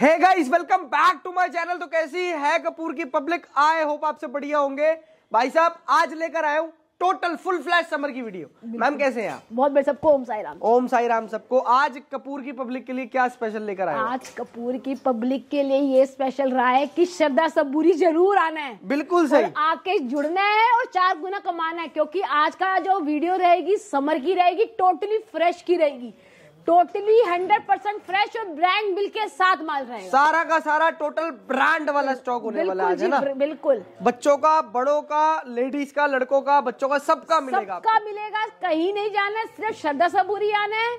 Hey guys welcome back to my channel तो कैसी है कपूर की पब्लिक आई होप आपसे बढ़िया होंगे भाई साहब आज लेकर आया हूँ टोटल फुल फ्लैश समर की वीडियो मैम कैसे हैं आप बहुत बढ़िया सबको ओम साई राम ओम साई राम सबको आज कपूर की पब्लिक के लिए क्या स्पेशल लेकर आए आज कपूर की पब्लिक के लिए ये स्पेशल रहा है कि श्रद्धा सबूरी जरूर आना है बिल्कुल सही आके जुड़ना है और चार गुना कमाना है क्योंकि आज का जो वीडियो रहेगी समर की रहेगी टोटली फ्रेश की रहेगी टोटली हंड्रेड परसेंट फ्रेश और ब्रांड बिल के साथ माल रहे सारा का सारा टोटल ब्रांड वाला स्टॉक होने वाला है ना बिल्कुल बच्चों का बड़ों का लेडीज का लड़कों का बच्चों का सबका मिलेगा सबका मिलेगा कहीं नहीं जाना है सिर्फ श्रद्धा सबूरी आना है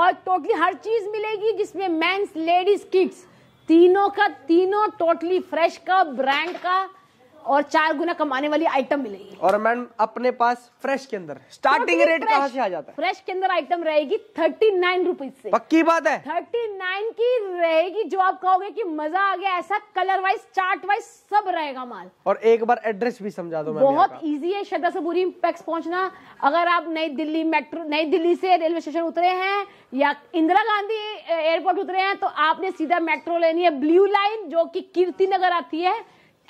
और टोटली हर चीज मिलेगी जिसमें मेंस लेडीज किड्स तीनों का तीनों टोटली फ्रेश का ब्रांड का और चार गुना कमाने वाली आइटम मिलेगी और मैम अपने पास फ्रेश के अंदर स्टार्टिंग रेट कहाँ से आ जाता है फ्रेश के अंदर आइटम रहेगी थर्टी नाइन रुपीज से पक्की बात है थर्टी नाइन की रहेगी जो आप कहोगे कि मजा आ गया ऐसा कलर वाइज चार्ट वाइज सब रहेगा माल और एक बार एड्रेस भी समझा दो बहुत ईजी है श्रद्धा से बुरी पैक्स पहुंचना अगर आप नई दिल्ली मेट्रो नई दिल्ली से रेलवे स्टेशन उतरे हैं या इंदिरा गांधी एयरपोर्ट उतरे हैं तो आपने सीधा मेट्रो लेनी है ब्लू लाइन जो की कीर्ति नगर आती है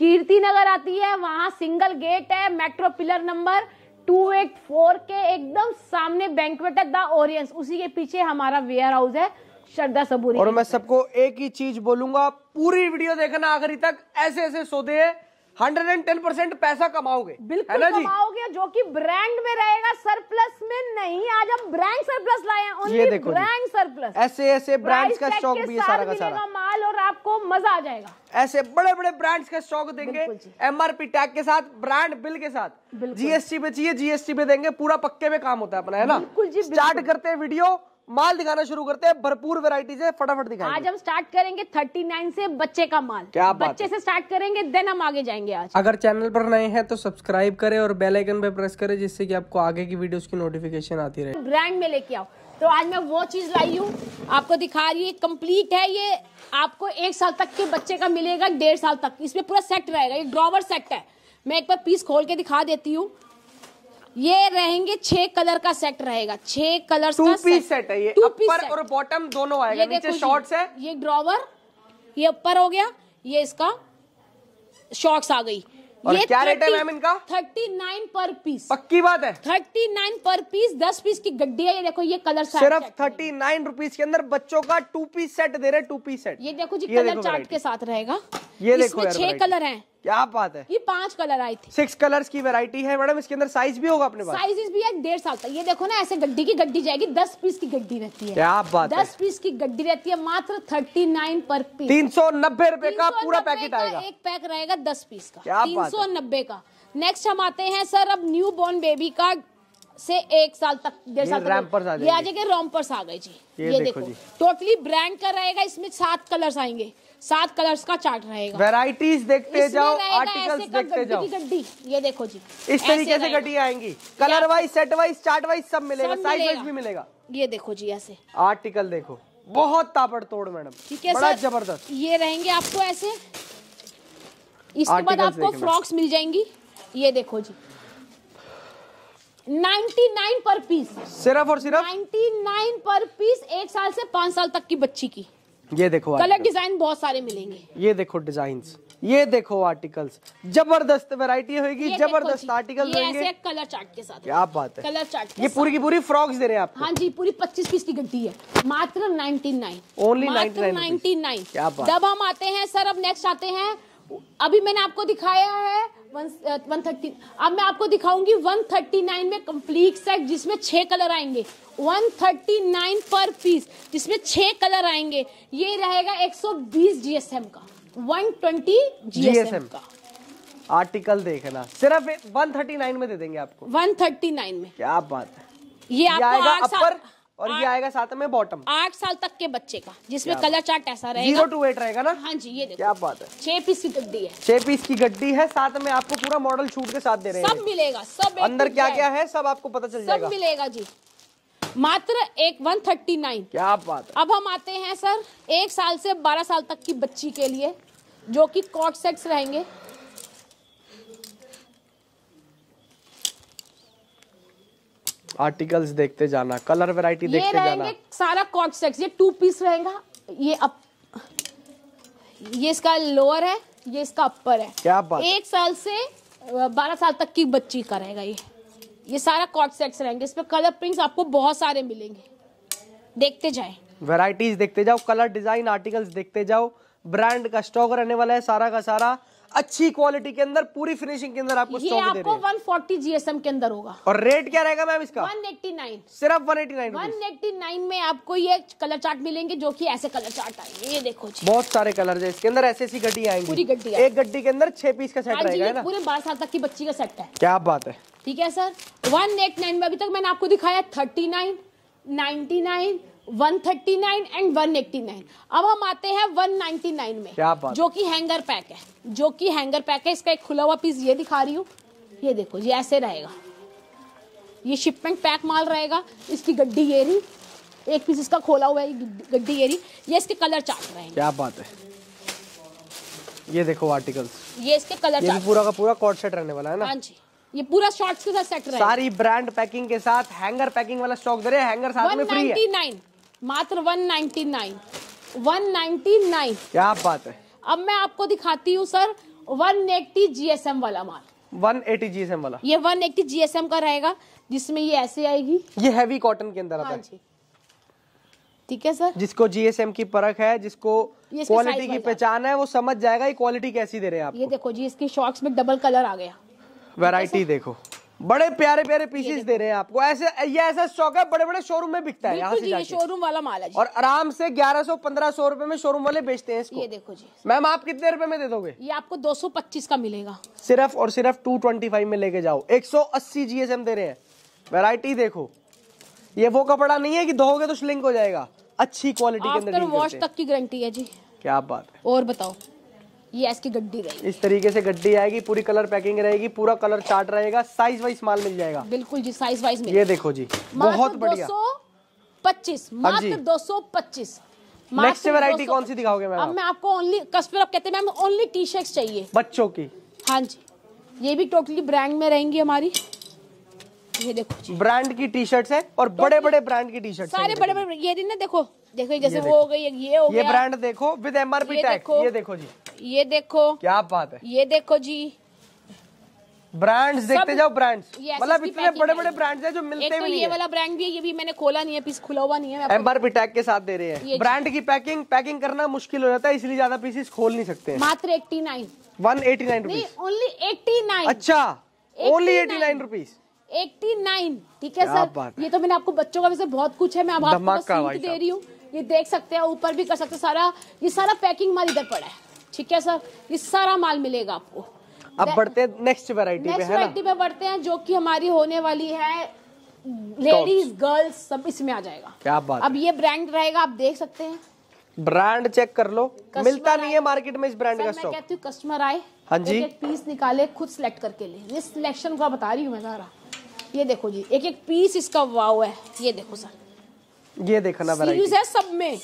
कीर्ति नगर आती है वहां सिंगल गेट है metro pillar number two eight four के एकदम सामने बैंकवेट द ओरियंस उसी के पीछे हमारा वेयर हाउस है श्रद्धा सबूरी और मैं सबको एक ही चीज बोलूंगा पूरी वीडियो देखना आखिरी तक ऐसे ऐसे सोते है हंड्रेड एंड टेन परसेंट पैसा कमाओगे बिल्कुल कमाओगे जो कि ब्रांड में रहेगा सरप्लस में नहीं आज हम ब्रांड सरप्लस लाए हैं ये देखो ब्रांड सरप्लस ऐसे ऐसे ब्रांड्स का स्टॉक भी सारा का सारा माल और आपको मजा आ जाएगा ऐसे बड़े बड़े ब्रांड्स का स्टॉक देंगे एमआरपी टैग के साथ ब्रांड बिल के साथ जीएसटी पे चाहिए जीएसटी पे देंगे पूरा पक्के में काम होता है अपना है ना स्टार्ट करते हैं वीडियो माल दिखाना शुरू करते हैं भरपूर वेराइटी से फटाफट दिखाएंगे आज हम स्टार्ट करेंगे 39 से बच्चे का माल क्या बच्चे से स्टार्ट करेंगे देन हम आगे जाएंगे आज अगर चैनल पर नए हैं तो सब्सक्राइब करें और बेल आइकन पे प्रेस करें जिससे कि आपको आगे की वीडियोस की नोटिफिकेशन आती रहे ब्रांड में लेके आओ तो आज मैं वो चीज लाई हूँ आपको दिखा रही है कंप्लीट है ये आपको एक साल तक के बच्चे का मिलेगा डेढ़ साल तक इसमें पूरा सेट रहेगा ये ड्रॉवर सेट है मैं एक बार पीस खोल के दिखा देती हूँ ये रहेंगे छह कलर का सेट रहेगा छह कलर टू पीस सेट है ये टू और बॉटम दोनों आएगा नीचे शॉर्ट्स है ये ड्रॉवर ये अपर हो गया ये इसका शॉर्ट्स आ गई और ये क्या रेट है मैम इनका थर्टी नाइन पर पीस पक्की बात है थर्टी नाइन पर पीस दस पीस की गड्डी है ये देखो ये कलर सिर्फ थर्टी नाइन रुपीज के अंदर बच्चों का टू पीस सेट दे रहे टू पीस सेट ये देखो जी कलर चार्ट के साथ रहेगा ये देखो छह कलर है क्या बात है ये पांच कलर आई थी सिक्स कलर्स की वैरायटी है मैडम इसके अंदर साइज भी होगा अपने पास साइज भी है डेढ़ साल तक ये देखो ना ऐसे गड्डी की गड्डी जाएगी दस पीस की गड्डी रहती है क्या बात दस पीस की गड्डी रहती है मात्र थर्टी नाइन पर पीस तीन सौ नब्बे रूपए का पूरा पैकेट आएगा एक पैक रहेगा दस पीस का तीन सौ नब्बे का नेक्स्ट हम आते हैं सर अब न्यू बॉर्न बेबी का से एक साल तक डेढ़ साल तक ये आ जाएगा रोमपर्स आ गए जी ये देखो टोटली ब्रांड का रहेगा इसमें सात कलर आएंगे सात कलर्स का चार्ट रहेगा वेराइटीज देखते जाओ आर्टिकल्स देखते जाओ गड्डी ये देखो जी इस तरीके से गड्डी आएंगी colour wise set wise chart wise सब मिलेगा साइज वाइज भी मिलेगा ये देखो जी ऐसे आर्टिकल देखो बहुत तोड़ मैडम ठीक है बड़ा जबरदस्त ये रहेंगे आपको ऐसे इसके बाद आपको फ्रॉक्स मिल जाएंगी ये देखो जी 99 पर पीस सिर्फ और सिर्फ 99 पर पीस एक साल से पांच साल तक की बच्ची की ये देखो कलर डिजाइन बहुत सारे मिलेंगे ये देखो डिजाइन ये देखो आर्टिकल्स जबरदस्त वेराइटी होगी जबरदस्त आर्टिकल ये कलर चार्ट के साथ क्या बात है कलर चार्ट ये पूरी की पूरी फ्रॉक्स दे रहे हैं आप हाँ जी पूरी पच्चीस पीस की गड्डी है मात्र ninety nine only ninety nine जब हम आते हैं सर अब नेक्स्ट आते हैं अभी मैंने आपको दिखाया है वन थर्टी uh, अब मैं आपको दिखाऊंगी वन थर्टी नाइन में कंप्लीट सेट जिसमें छह कलर आएंगे वन थर्टी नाइन पर पीस जिसमें छह कलर आएंगे ये रहेगा एक सौ बीस जीएसएम का वन ट्वेंटी जीएसएम का आर्टिकल देखना सिर्फ वन थर्टी नाइन में दे देंगे आपको वन थर्टी नाइन में क्या बात है ये, ये आपको आएगा अपर और ये आएगा साथ में बॉटम आठ साल तक के बच्चे का जिसमें कलर चार्ट ऐसा रहेगा जीरो टू एट रहेगा ना हाँ जी ये देखो क्या बात है छह पीस की गड्डी है छह पीस की गड्डी है साथ में आपको पूरा मॉडल छूट के साथ दे रहे हैं सब मिलेगा सब अंदर क्या क्या है सब आपको पता चल जाएगा सब मिलेगा जी मात्र एक वन थर्टी नाइन क्या बात है अब हम आते हैं सर एक साल से बारह साल तक की बच्ची के लिए जो कि कॉट सेट्स रहेंगे आर्टिकल्स देखते जाना कलर वेराइटी देखते जाना सारा कॉट सेक्स ये टू पीस रहेगा ये अप ये इसका लोअर है ये इसका अपर है क्या बात एक साल से बारह साल तक की बच्ची का रहेगा ये ये सारा कॉट सेक्स रहेंगे इसमें कलर प्रिंट्स आपको बहुत सारे मिलेंगे देखते जाए वेराइटीज देखते जाओ कलर डिजाइन आर्टिकल्स देखते जाओ ब्रांड का स्टॉक रहने वाला है सारा का सारा अच्छी क्वालिटी के अंदर पूरी फिनिशिंग के अंदर आपको ये आपको 140 जीएसएम के अंदर होगा और रेट क्या रहेगा मैम इसका 189 सिर्फ 189 189 में आपको ये कलर चार्ट मिलेंगे जो कि ऐसे कलर चार्ट आएंगे ये देखो जी बहुत सारे कलर है इसके अंदर ऐसी ऐसी गड्डी आएंगी पूरी गड्डी एक गड्डी के अंदर छह पीस का सेट हाँ रहेगा पूरे बारह साल तक की बच्ची का सेट है क्या बात है ठीक है सर वन एट नाइन में अभी तक मैंने आपको दिखाया thirty nine ninety nine 139 and 189 अब हम आते हैं 199 में जो कि हैंगर पैक है जो कि हैंगर पैक है इसका एक खुला हुआ पीस ये दिखा रही हूँ ये देखो ये ऐसे रहेगा ये शिपमेंट पैक माल रहेगा इसकी गड्डी ये रही एक पीस इसका खोला हुआ है गड्डी ये रही ये इसके कलर चार्ट रहेंगे क्या बात है ये देखो आर्टिकल्स ये इसके कलर ये पूरा का पूरा कॉर्ड सेट रहने वाला है ना हाँ जी ये पूरा शॉर्ट्स के साथ सेट रहेगा सारी ब्रांड पैकिंग के साथ हैंगर पैकिंग वाला स्टॉक दे रहे हैंगर साथ में फ्री है मात्र 199 199 क्या बात है अब मैं आपको दिखाती हूँ सर 180 जीएसएम वाला माल 180 जीएसएम वाला ये 180 जीएसएम का रहेगा जिसमें ये ऐसे आएगी ये हैवी कॉटन के अंदर आता हाँ है ठीक है सर जिसको जीएसएम की परख है जिसको क्वालिटी की पहचान है वो समझ जाएगा ये क्वालिटी कैसी दे रहे हैं आप ये देखो जी इसकी शॉक्स में डबल कलर आ गया वैरायटी देखो बड़े प्यारे प्यारे पीसेस दे रहे हैं आपको ऐसे ये ऐसा स्टॉक है बड़े बड़े शोरूम में बिकता है यहाँ से शोरूम वाला माल है और आराम से 1100 1500 रुपए में शोरूम वाले बेचते हैं इसको ये देखो जी मैम आप कितने रुपए में दे दोगे ये आपको 225 का मिलेगा सिर्फ और सिर्फ 225 में लेके जाओ 180 जीएसएम दे रहे हैं वेराइटी देखो ये वो कपड़ा नहीं है की धोगे तो स्लिंक हो जाएगा अच्छी क्वालिटी के अंदर वॉश तक की गारंटी है जी क्या बात है और बताओ ये इसकी गड्डी रहेगी इस तरीके से गड्डी आएगी पूरी कलर पैकिंग रहेगी पूरा कलर चार्ट रहेगा साइज वाइज माल मिल जाएगा बिल्कुल जी साइज वाइज ये देखो जी बहुत बढ़िया पच्चीस हाँ मात्र दो सौ पच्चीस नेक्स्ट वेरायटी कौन सी दिखाओगे मैम अब मैं आपको ओनली कस्टमर कहते हैं मैम ओनली टी शर्ट चाहिए बच्चों की हाँ जी ये भी टोटली ब्रांड में रहेंगी हमारी ये देखो ब्रांड की टी शर्ट है और बड़े बड़े ब्रांड की टी शर्ट सारे बड़े बड़े ये ना देखो देखो जैसे वो हो गई ये हो गया ब्रांड देखो विद एम आर पी देखो ये देखो जी ये देखो क्या बात है ये देखो जी ब्रांड्स देखते जाओ ब्रांड्स मतलब इतने बड़े बड़े ब्रांड्स हैं जो मिलते तो भी नहीं ये वाला ब्रांड भी है ये भी मैंने खोला नहीं है पीस खुला हुआ नहीं है एम्बर भी टैग के साथ दे रहे हैं ब्रांड की पैकिंग पैकिंग करना मुश्किल हो जाता है इसलिए ज्यादा पीसेस खोल नहीं सकते मात्र eighty nine one eighty nine rupees only eighty nine अच्छा only eighty nine rupees eighty nine ठीक है सर ये तो मैंने आपको बच्चों का वैसे बहुत कुछ है मैं आपको दे रही हूँ ये देख सकते हैं ऊपर भी कर सकते हैं सारा ये सारा पैकिंग हमारे इधर पड़ा है ठीक है सर ये सारा माल मिलेगा आपको अब बढ़ते हैं नेक्स्ट वैरायटी पे है वैरायटी पे बढ़ते हैं जो कि हमारी होने वाली है लेडीज गर्ल्स सब इसमें आ जाएगा क्या बात अब ये ब्रांड रहेगा आप देख सकते हैं ब्रांड चेक कर लो मिलता नहीं है मार्केट में इस ब्रांड का स्टॉक मैं कहती हूँ कस्टमर आए हाँ जी एक, एक पीस निकाले खुद सिलेक्ट करके ले ये सिलेक्शन का बता रही हूँ मैं सारा ये देखो जी एक एक पीस इसका वाव है ये देखो सर ये देखना है सब में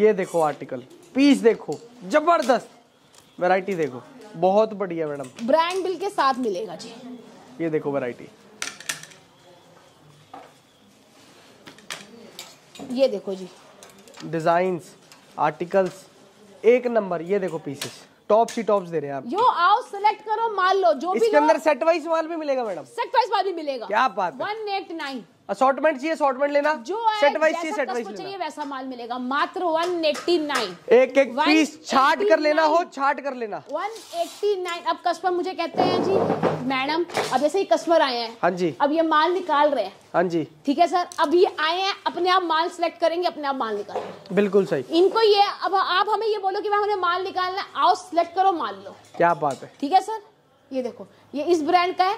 ये देखो आर्टिकल पीस देखो जबरदस्त वैरायटी देखो बहुत बढ़िया मैडम ब्रांड बिल के साथ मिलेगा जी ये देखो वैरायटी ये देखो जी डिजाइन आर्टिकल्स एक नंबर ये देखो पीसेस टॉप सी टॉप्स दे रहे हैं आप यो आओ सेलेक्ट करो माल लो जो इसके भी इसके अंदर सेट वाइज माल भी मिलेगा मैडम सेट वाइज माल भी मिलेगा क्या बात वन एट नाइन असॉर्टमेंट चाहिए असॉर्टमेंट लेना जो सेट वाइज चाहिए सेट वाइज चाहिए वैसा माल मिलेगा मात्र 189 एक एक पीस छाट कर लेना हो छाट कर लेना 189 अब कस्टमर मुझे कहते हैं जी मैडम अब ऐसे ही कस्टमर आए हैं हाँ जी अब ये माल निकाल रहे हैं हाँ जी ठीक है सर अब ये आए हैं अपने आप माल सिलेक्ट करेंगे अपने आप माल निकाल बिल्कुल सही इनको ये अब आप हमें ये बोलो कि मैम हमें माल निकालना आओ सिलेक्ट करो माल लो क्या बात है ठीक है सर ये देखो ये इस ब्रांड का है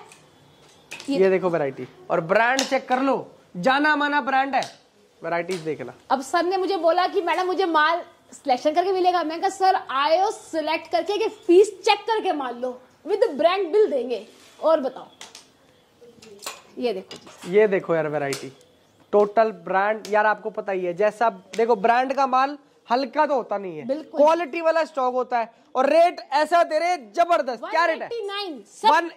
ये, देखो वैरायटी और ब्रांड चेक कर लो जाना माना ब्रांड है वैरायटीज देखना अब सर ने मुझे बोला कि मैडम मुझे माल सिलेक्शन करके मिलेगा मैं कहा सर आयो सिलेक्ट करके कि फीस चेक करके मान लो विद ब्रांड बिल देंगे और बताओ ये देखो ये देखो यार वैरायटी टोटल ब्रांड यार आपको पता ही है जैसा देखो ब्रांड का माल हल्का तो होता नहीं है क्वालिटी वाला स्टॉक होता है और रेट ऐसा दे रहे जबरदस्त क्या रेट है वन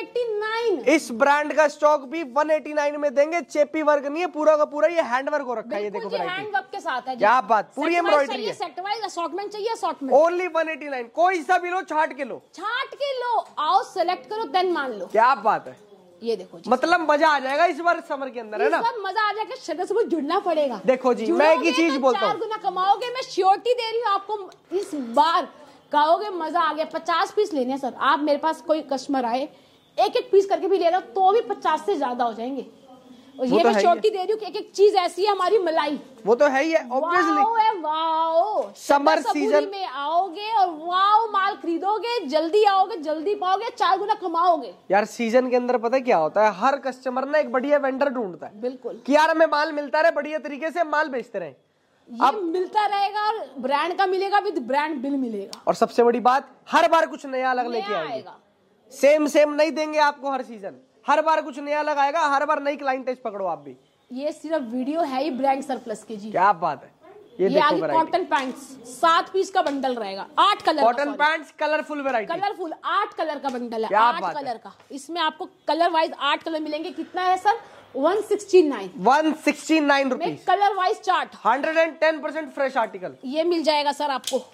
एटी नाइन इस ब्रांड का स्टॉक भी वन एटी नाइन में देंगे चेपी वर्क नहीं है पूरा का पूरा ये हैंड वर्क हो रखा है ये देखो हैंड वर्क के साथ है क्या बात पूरी एम्ब्रॉयडरी है ओनली वन एटी नाइन कोई सा भी लो छाट के लो छाट के लो आओ सेलेक्ट करो देन मान लो क्या बात है ये देखो जी मतलब मजा आ जाएगा इस बार समर के अंदर है ना मजा आ जाएगा शरद से जुड़ना पड़ेगा देखो जी मैं एक तो चीज बोलता हूँ गुना कमाओगे मैं श्योरिटी दे रही हूँ आपको इस बार कहोगे मजा आ गया पचास पीस लेने सर आप मेरे पास कोई कस्टमर आए एक एक पीस करके भी ले हो तो भी पचास से ज्यादा हो जाएंगे ये तो मैं चोटी दे रही हूँ एक एक चीज ऐसी है हमारी मलाई वो तो है ही है ऑब्वियसली वाओ समर सीजन में आओगे और वाओ माल खरीदोगे जल्दी आओगे जल्दी पाओगे चार गुना कमाओगे यार सीजन के अंदर पता क्या होता है हर कस्टमर ना एक बढ़िया वेंडर ढूंढता है बिल्कुल कि यार हमें माल मिलता रहे बढ़िया तरीके से माल बेचते रहे ये अब मिलता रहेगा और ब्रांड का मिलेगा विद ब्रांड बिल मिलेगा और सबसे बड़ी बात हर बार कुछ नया अलग लेके आएगा सेम सेम नहीं देंगे आपको हर सीजन हर बार कुछ नया लगाएगा हर बार नई क्लाइंट पकड़ो आप भी ये सिर्फ वीडियो है ही ब्रांड सरप्लस के जी क्या बात है ये, ये आगे कॉटन पैंट्स सात पीस का बंडल रहेगा आठ colour cotton pants colourful variety colourful आठ कलर का बंडल है आठ कलर का इसमें आपको कलर वाइज आठ कलर मिलेंगे कितना है sir one sixty nine one sixty nine colour wise chart hundred and ten percent fresh article ये मिल जाएगा सर आपको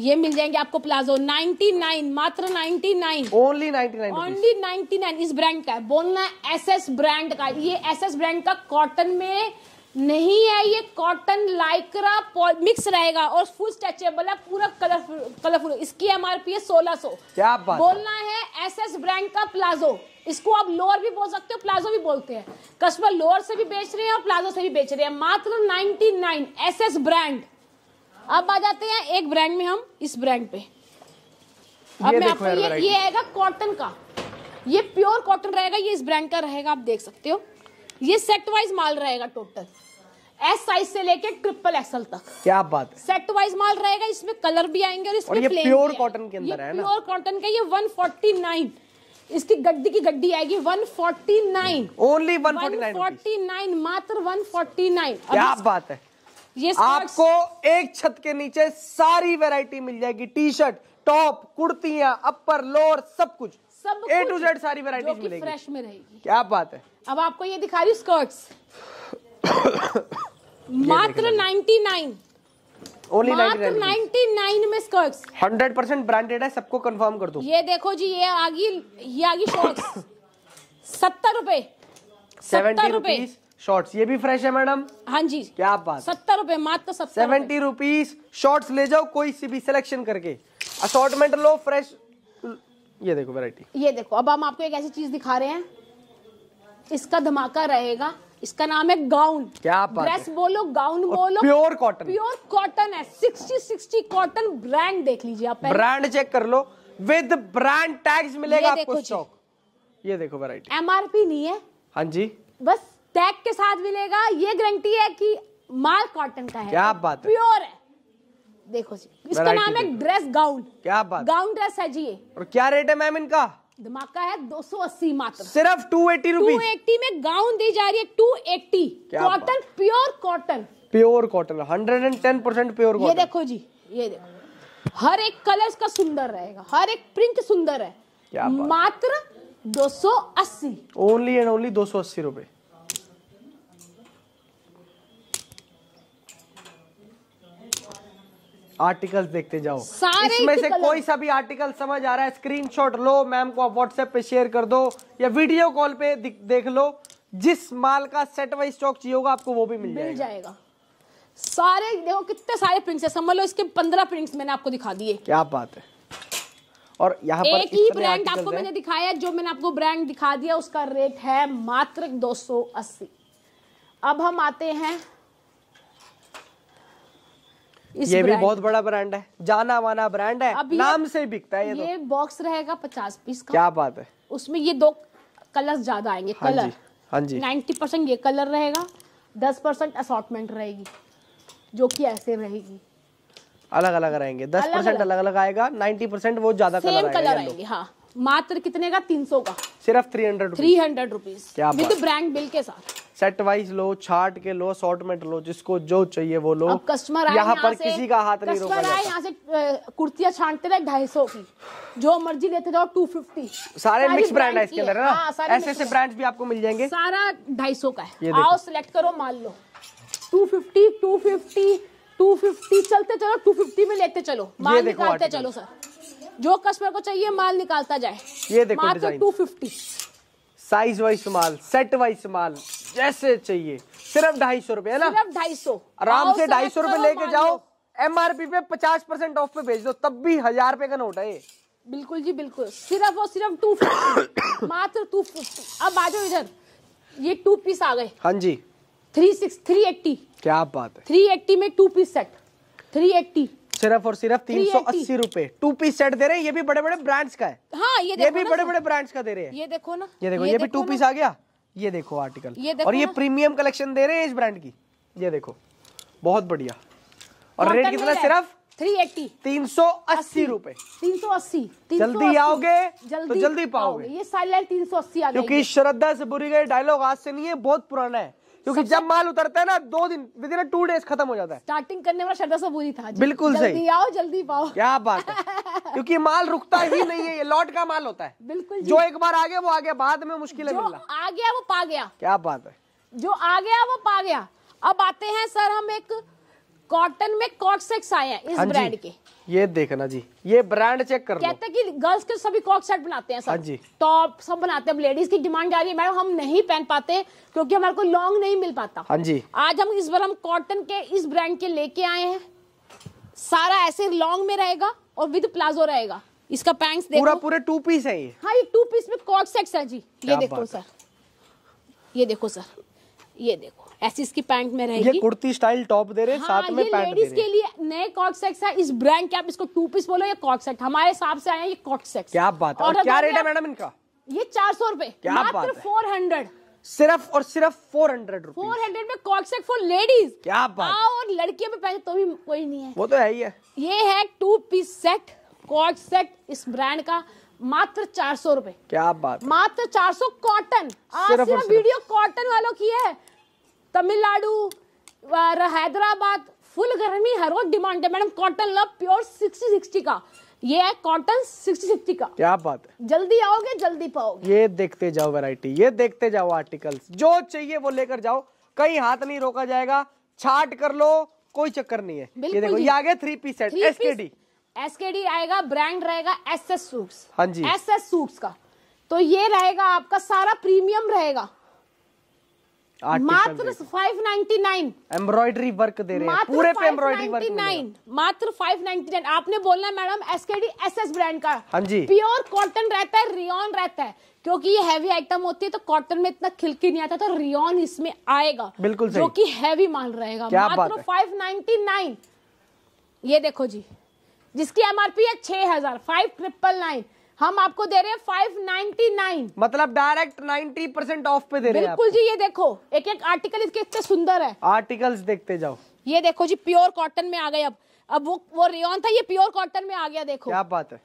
ये मिल जाएंगे आपको प्लाजो 99 मात्र 99 ओनली 99 ओनली 99 इस ब्रांड का है बोलना एसएस ब्रांड का ये एसएस ब्रांड का कॉटन में नहीं है ये कॉटन लाइक्रा मिक्स रहेगा और फुल स्ट्रेचेबल है पूरा कलरफुल कलरफुल इसकी एमआरपी है सो क्या बात बोलना है एसएस ब्रांड का प्लाजो इसको आप लोअर भी बोल सकते हो प्लाजो भी बोलते हैं कस्टमर लोअर से भी बेच रहे हैं और प्लाजो से भी बेच रहे हैं मात्र एस एस ब्रांड अब आ जाते हैं एक ब्रांड में हम इस ब्रांड पे अब मैं आपको ये ये आएगा कॉटन का ये प्योर कॉटन रहेगा ये इस ब्रांड का रहेगा आप देख सकते हो ये सेट वाइज माल रहेगा टोटल एस साइज से लेके ट्रिपल एक्सएल तक क्या बात है सेट वाइज माल रहेगा इसमें कलर भी आएंगे और इसमें और ये प्योर कॉटन के अंदर है ना प्योर कॉटन का ये 149 इसकी गड्डी की गड्डी आएगी 149 ओनली 149 149 मात्र 149 क्या बात है ये आपको एक छत के नीचे सारी वैरायटी मिल जाएगी टी शर्ट टॉप कुर्तियां अपर लोअर सब कुछ सब ए टू जेड सारी वेराइटी मिलेगी फ्रेश में रहेगी क्या बात है अब आपको ये दिखा रही स्कर्ट्स मात्र ninety nine only ninety nine में स्कर्ट्स हंड्रेड परसेंट ब्रांडेड है सबको कंफर्म कर दो ये देखो जी ये आगे ये आगे शॉर्ट्स सत्तर रुपए सत्तर रुपए शॉर्ट्स ये भी फ्रेश है मैडम हाँ जी क्या बात सत्तर रूपए मात्र सत्तर सेवेंटी रुपीज शॉर्ट्स ले जाओ कोई सी भी सिलेक्शन करके असॉर्टमेंट लो फ्रेश ये देखो वैरायटी ये देखो अब हम आपको एक ऐसी चीज दिखा रहे हैं इसका धमाका रहेगा इसका नाम है गाउन क्या ड्रेस बोलो गाउन बोलो प्योर कॉटन प्योर कॉटन है सिक्सटी सिक्सटी कॉटन ब्रांड देख लीजिए आप ब्रांड चेक कर लो विद ब्रांड टैग्स मिलेगा आपको स्टॉक ये देखो वैरायटी एमआरपी नहीं है हाँ जी बस टैग के साथ मिलेगा ये गारंटी है कि माल कॉटन का है क्या बात है प्योर है देखो जी इसका नाम है ड्रेस गाउन क्या बात गाउन ड्रेस है जी और क्या रेट है मैम इनका धमाका है 280 मात्र सिर्फ 280 रुपीस 280 में गाउन दी जा रही है 280 cotton pure cotton pure cotton 110 percent pure ये देखो जी ये देखो हर एक कलर का सुंदर रहेगा हर एक प्रिंट सुंदर है मात्र 280 ओनली एंड ओनली 280 रुपए आर्टिकल्स देखते जाओ इसमें से कोई सा भी आर्टिकल समझ आ रहा है स्क्रीनशॉट लो मैम को आप व्हाट्सएप पे शेयर कर दो या वीडियो कॉल पे देख लो जिस माल का सेट वाइज स्टॉक चाहिए होगा आपको वो भी मिल जाएगा, मिल जाएगा। सारे देखो कितने सारे प्रिंट्स है समझ लो इसके पंद्रह प्रिंट्स मैंने आपको दिखा दिए क्या बात है और यहाँ पर एक ही ब्रांड आपको मैंने दिखाया जो मैंने आपको ब्रांड दिखा दिया उसका रेट है मात्र दो अब हम आते हैं ये भी बहुत बड़ा ब्रांड है जाना वाना ब्रांड है नाम से बिकता है ये, तो। ये तो। बॉक्स रहेगा पचास पीस का क्या बात है उसमें ये दो कलर ज्यादा आएंगे हाँ कलर हाँ जी नाइन्टी परसेंट ये कलर रहेगा दस परसेंट असॉटमेंट रहेगी जो कि ऐसे रहेगी अलग अलग रहेंगे दस परसेंट अलग अलग आएगा नाइन्टी परसेंट वो ज्यादा कलर कलर आएंगे हाँ मात्र कितने का तीन सौ का सिर्फ three hundred three hundred rupees with brand bill के साथ सेट वाइज लो छाट के लो असॉर्टमेंट लो जिसको जो चाहिए वो लो कस्टमर यहाँ पर किसी का हाथ नहीं रोका जाता यहाँ से कुर्तियाँ छाटते रहे ढाई सौ की जो मर्जी लेते जाओ टू फिफ्टी सारे मिक्स ब्रांड है इसके अंदर ना ऐसे ऐसे ब्रांड भी आपको मिल जाएंगे सारा ढाई सौ का है आओ सिलेक्ट करो मान लो two fifty two fifty two fifty चलते चलो टू फिफ्टी में लेते चलो माल निकालते चलो सर जो कस्टमर को चाहिए माल निकालता जाए ये देखो मात्र टू फिफ्टी साइज वाइज माल सेट वाइज माल जैसे चाहिए सिर्फ ढाई सौ रुपए है ना सिर्फ ढाई सौ आराम से ढाई सौ रुपए लेके जाओ एमआरपी पे पचास परसेंट ऑफ पे भेज दो तब भी हजार रुपए का नोट है बिल्कुल जी बिल्कुल सिर्फ और सिर्फ टू फिफ्टी मात्र टू फिफ्टी अब आ जाओ इधर ये टू पीस आ गए हाँ जी थ्री सिक्स थ्री एट्टी क्या बात है थ्री एट्टी में two piece set three eighty सिर्फ और सिर्फ तीन सौ अस्सी रूपए टू पीस सेट दे रहे हैं ये भी बड़े बड़े ब्रांड्स का है हाँ ये ये भी बड़े बड़े ब्रांड्स का दे रहे हैं ये देखो ना ये देखो ये भी टू पीस आ गया ये देखो आर्टिकल ये देखो और ये प्रीमियम कलेक्शन दे रहे हैं इस ब्रांड की ये देखो बहुत बढ़िया और रेट कितना सिर्फ थ्री एट्टी तीन सौ अस्सी रूपए तीन सौ अस्सी तो जल्दी आओगे जल्दी जल्दी पाओगे ये साल तीन सौ अस्सी क्योंकि श्रद्धा से बुरी गई डायलॉग आज से नहीं है बहुत पुराना है क्योंकि जब माल उतरता है ना दो दिन विद इन टू डेज खत्म हो जाता है स्टार्टिंग करने वाला शर्दा सब बुरी था बिल्कुल सही आओ जल्दी पाओ क्या बात है क्योंकि माल रुकता ही नहीं है ये लॉट का माल होता है बिल्कुल जो एक बार आ गया वो आ गया बाद में मुश्किल है आ गया वो पा गया क्या बात है जो आ गया वो पा गया अब आते हैं सर हम एक कॉटन में कॉक सेक्स आए हैं इस ब्रांड हाँ के ये देखना जी ये ब्रांड चेक कर कहते हैं कि गर्ल्स के सभी कॉक सेट बनाते हैं सब टॉप हाँ सब बनाते हैं लेडीज की डिमांड आ रही है मैडम हम नहीं पहन पाते क्योंकि हमारे को लॉन्ग नहीं मिल पाता हाँ जी आज हम इस बार हम कॉटन के इस ब्रांड के लेके आए हैं सारा ऐसे लॉन्ग में रहेगा और विद प्लाजो रहेगा इसका पैंट देखो पूरा पूरे टू पीस है ये हाँ ये टू पीस में कॉक सेट्स है जी ये देखो सर ये देखो सर ये देखो ऐसी इसकी पैंट में रहेगी ये कुर्ती स्टाइल टॉप दे रहे हाँ, साथ में पैंट के लिए नए कॉट सेक्स है इस ब्रांड के आप इसको टू पीस बोलो या कॉट हमारे हिसाब से आए ये कॉकसेट क्या बात है और क्या रेट है मैडम इनका ये चार सौ रूपए फोर हंड्रेड सिर्फ और सिर्फ फोर हंड्रेड फोर हंड्रेड में कॉकसेक फॉर लेडीज क्या बात और लड़कियों में पहले तो भी कोई नहीं है वो तो है ही है ये है टू पीस सेट कॉट सेट इस ब्रांड का मात्र चार सौ रूपए क्या बात मात्र चार सौ कॉटन आज सिर्फ वीडियो कॉटन वालों की है तमिलनाडु हैदराबाद फुल गर्मी हर रोज डिमांड है madam cotton love pure sixty sixty का ये है कॉटन सिक्सटी सिक्सटी का क्या बात है जल्दी आओगे जल्दी पाओगे ये देखते जाओ वैरायटी ये देखते जाओ आर्टिकल्स जो चाहिए वो लेकर जाओ कहीं हाथ नहीं रोका जाएगा छाट कर लो कोई चक्कर नहीं है ये देखो ये आगे three piece set S K D S K D आएगा ब्रांड रहेगा एस एस सूट्स हाँ जी एस एस सूट्स का तो ये रहेगा आपका सारा प्रीमियम रहेगा मात्र five ninety nine embroidery work दे रहे हैं पूरे पे एम्ब्रॉयडरी वर्क नाइन मात्र फाइव नाइनटी नाइन आपने बोलना मैडम एसकेडी एस ब्रांड का हाँ जी प्योर कॉटन रहता है रियॉन रहता है क्योंकि ये हैवी आइटम होती है तो कॉटन में इतना खिलकी नहीं आता तो रियॉन इसमें आएगा बिल्कुल जो की हैवी माल रहेगा मात्र फाइव नाइनटी नाइन ये देखो जी जिसकी एमआरपी है छह हजार फाइव ट्रिपल नाइन हम आपको दे रहे हैं फाइव नाइन मतलब डायरेक्ट 90 परसेंट ऑफ पे दे रहे हैं बिल्कुल जी ये देखो एक एक आर्टिकल इसके इतने सुंदर है आर्टिकल्स देखते जाओ ये देखो जी प्योर कॉटन में आ गए अब अब वो वो रेन था ये प्योर कॉटन में आ गया देखो क्या बात है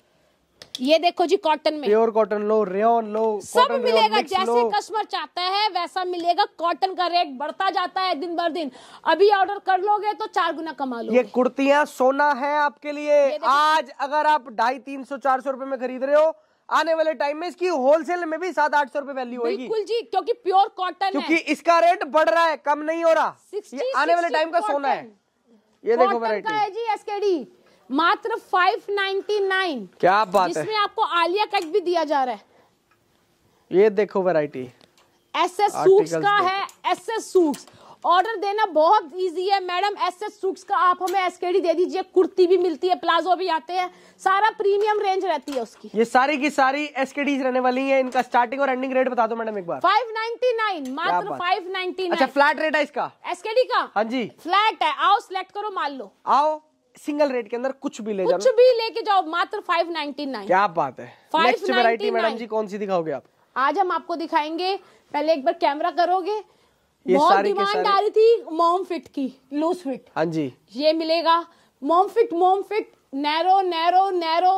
ये देखो जी कॉटन में प्योर कॉटन लो रेन लो सब मिलेगा जैसे कस्टमर चाहता है वैसा मिलेगा कॉटन का रेट बढ़ता जाता है दिन बर दिन अभी ऑर्डर कर लोगे तो चार गुना कमा लो ये कुर्तियां सोना है आपके लिए आज अगर आप ढाई तीन सौ चार सौ रूपये में खरीद रहे हो आने वाले टाइम में इसकी होलसेल में भी सात आठ सौ रूपये वैल्यू होगी बिल्कुल जी क्योंकि प्योर कॉटन क्योंकि इसका रेट बढ़ रहा है कम नहीं हो रहा आने वाले टाइम का सोना है ये देखो वैरायटी जी एसकेडी मात्र 599 क्या बात जिसमें है जिसमें आपको आलिया कट भी दिया जा रहा है ये देखो वैरायटी एस एस सूट का है एस एस सूट ऑर्डर देना बहुत इजी है मैडम एस एस सूट का आप हमें एस के डी दे दीजिए कुर्ती भी मिलती है प्लाजो भी आते हैं सारा प्रीमियम रेंज रहती है उसकी ये सारी की सारी एस के डीज रहने वाली है इनका स्टार्टिंग और एंडिंग रेट बता दो मैडम एक बार 599 मात्र 599 अच्छा फ्लैट रेट है इसका एस के डी का हाँ जी फ्लैट है आओ सिलेक्ट करो मान लो आओ सिंगल रेट के अंदर कुछ भी ले जाओ कुछ भी लेके जाओ मात्र फाइव नाइन क्या बात है नेक्स्ट वैरायटी मैडम जी कौन सी दिखाओगे आप आज हम आपको दिखाएंगे पहले एक बार कैमरा करोगे बहुत डिमांड आ रही थी मोम फिट की लूज फिट हाँ जी ये मिलेगा मोम फिट मोम फिट नैरो नैरो नैरो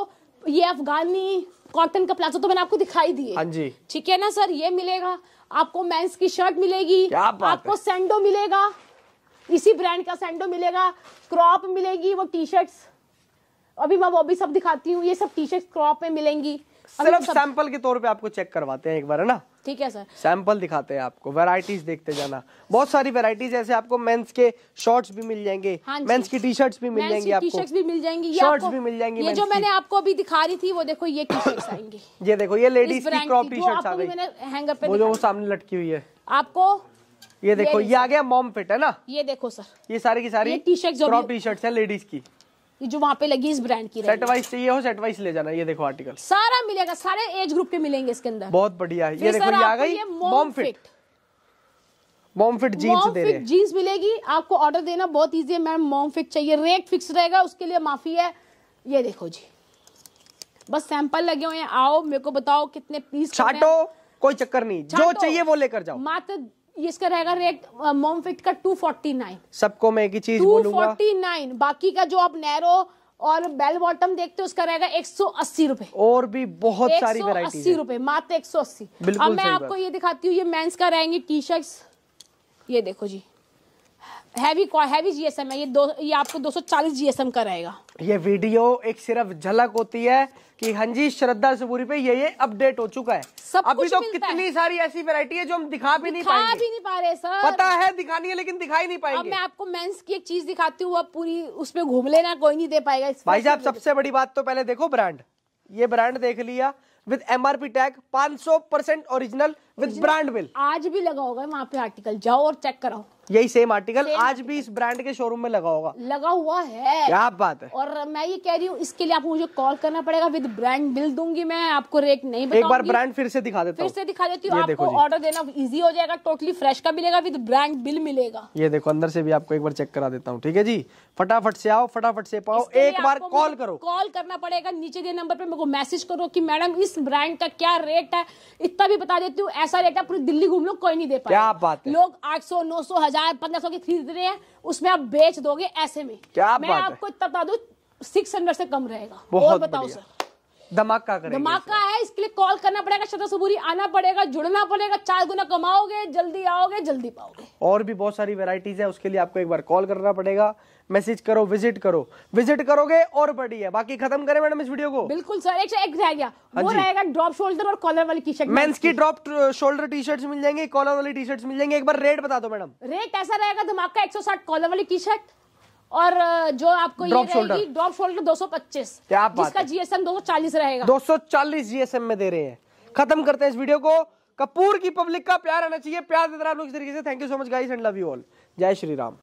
ये अफगानी कॉटन का प्लाजो तो मैंने आपको दिखाई दिए हाँ जी ठीक है ना सर ये मिलेगा आपको मेंस की शर्ट मिलेगी आपको सेंडो मिलेगा इसी ब्रांड का सेंडो मिलेगा क्रॉप मिलेगी वो टी शर्ट्स अभी मैं वो भी सब दिखाती हूँ ये सब टी शर्ट क्रॉप में मिलेंगी सिर्फ सैंपल के तौर पे आपको चेक करवाते हैं एक बार है ना ठीक है सर सैंपल दिखाते हैं आपको वैरायटीज देखते जाना बहुत सारी वैरायटीज ऐसे आपको मेंस के शॉर्ट्स भी मिल जाएंगे हाँ मेंस की टी शर्ट्स भी मिल जाएंगी आपको टी शर्ट्स भी मिल जाएंगी शॉर्ट्स भी मिल जाएंगी ये जो मैंने आपको अभी दिखा रही थी वो देखो ये टी शर्ट्स आएंगे ये देखो ये लेडीज की क्रॉप टी शर्ट्स आ गई वो जो सामने लटकी हुई है आपको ये देखो ये, ये आ गया मॉम फिट है ना ये देखो सर ये सारी की सारी टी शर्ट जो टी शर्ट है लेडीज की ये जो वहाँ पे लगी इस ब्रांड की सेट वाइज चाहिए हो सेट वाइज ले जाना ये देखो आर्टिकल सारा मिलेगा सारे एज ग्रुप के मिलेंगे इसके अंदर बहुत बढ़िया है ये देखो ये आ गई mom fit mom fit jeans दे रहे जीन्स मिलेगी आपको ऑर्डर देना बहुत इजी है मैम मॉम फिट चाहिए रेट फिक्स रहेगा उसके लिए माफी है ये देखो जी बस सैंपल लगे हुए हैं आओ मेरे को बताओ कितने पीस छाटो कोई चक्कर नहीं जो चाहिए वो लेकर जाओ मात्र इसका रहेगा रेट मोम फिट का टू फोर्टी नाइन सबको मैं एक ही चीज टू फोर्टी नाइन बाकी का जो आप नैरो और बेल बॉटम देखते हो उसका रहेगा एक सौ अस्सी रूपए और भी बहुत सारी वैरायटी अस्सी रूपए मात्र एक सौ अस्सी अब मैं आपको ये दिखाती हूँ ये मेंस का रहेंगे टी शर्ट ये देखो जी हैवी हैवी जीएसएम है ये दो ये आपको 240 जीएसएम का रहेगा ये वीडियो एक सिर्फ झलक होती है कि हाँ जी श्रद्धा पूरी पे ये ये अपडेट हो चुका है सब अभी तो कितनी सारी ऐसी वैरायटी है जो हम दिखा भी दिखा नहीं पाएंगे भी नहीं पा रहे सर पता है दिखानी है लेकिन दिखाई नहीं पाएंगे अब मैं आपको मेंस की एक चीज दिखाती हूँ अब पूरी उसमें घूम लेना कोई नहीं दे पाएगा भाई साहब सबसे बड़ी बात तो पहले देखो ब्रांड ये ब्रांड देख लिया with MRP tag 500 percent original with brand bill आज भी लगा होगा वहाँ पे आर्टिकल जाओ और चेक कराओ यही सेम आर्टिकल सेम आज भी इस ब्रांड के शोरूम में लगा होगा लगा हुआ है क्या बात है और मैं ये कह रही हूँ इसके लिए आपको मुझे कॉल करना पड़ेगा विद ब्रांड बिल दूंगी मैं आपको रेट नहीं एक बार ब्रांड फिर से दिखा देता फिर से दिखा देती हूँ आपको ऑर्डर देना इजी हो जाएगा टोटली फ्रेश का मिलेगा विद ब्रांड बिल मिलेगा ये देखो अंदर से भी आपको एक बार चेक करा देता हूँ ठीक है जी फटाफट से आओ फटाफट से पाओ एक बार कॉल करो कॉल करना पड़ेगा नीचे के नंबर पर मेरे को मैसेज करो की मैडम इस ब्रांड का क्या रेट है इतना भी बता देती हूँ ऐसा रेट है पूरी दिल्ली घूम लो कोई नहीं दे पाया क्या बात है? लोग सौ हजार हजार सौ की खरीद रहे हैं उसमें आप बेच दोगे ऐसे में क्या मैं बात आपको इतना बता दू सिक्स हंड्रेड से कम रहेगा बहुत और बताओ सर धमाका करेंगे धमाका है इसके लिए कॉल करना पड़ेगा शतक सबूरी आना पड़ेगा जुड़ना पड़ेगा चार गुना कमाओगे जल्दी आओगे जल्दी पाओगे और भी बहुत सारी वेराइटीज है उसके लिए आपको एक बार कॉल करना पड़ेगा मैसेज करो विजिट करो विजिट करोगे और बड़ी है बाकी खत्म करें मैडम इस वीडियो को बिल्कुल सर एक एक रह गया हाँ वो रहेगा ड्रॉप शोल्डर और कॉलर वाली टी शर्ट मेंस की ड्रॉप शोल्डर टी शर्ट मिल जाएंगे कॉलर वाली टी शर्ट मिल जाएंगे एक बार रेट बता दो मैडम रेट ऐसा रहेगा धमाका 160 कॉलर वाली टी शर्ट और जो आपको ड्रॉप ये ड्रॉप शोल्डर दो सौ पच्चीस का जीएसएम चालीस रहेगा चालीस जीएसएम में दे रहे हैं खत्म करते हैं इस वीडियो को कपूर की पब्लिक का प्यार आना चाहिए प्यार देते आप लोग इस तरीके से thank you so much guys and love you all जय श्री राम